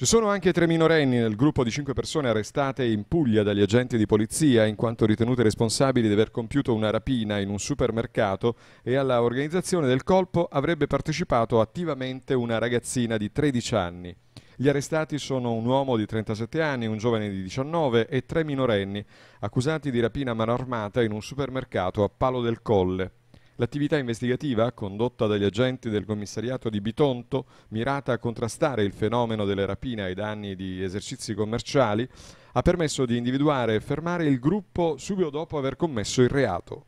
Ci sono anche tre minorenni nel gruppo di cinque persone arrestate in Puglia dagli agenti di polizia in quanto ritenute responsabili di aver compiuto una rapina in un supermercato e alla organizzazione del colpo avrebbe partecipato attivamente una ragazzina di 13 anni. Gli arrestati sono un uomo di 37 anni, un giovane di 19 e tre minorenni, accusati di rapina mano armata in un supermercato a Palo del Colle. L'attività investigativa, condotta dagli agenti del commissariato di Bitonto, mirata a contrastare il fenomeno delle rapine ai danni di esercizi commerciali, ha permesso di individuare e fermare il gruppo subito dopo aver commesso il reato.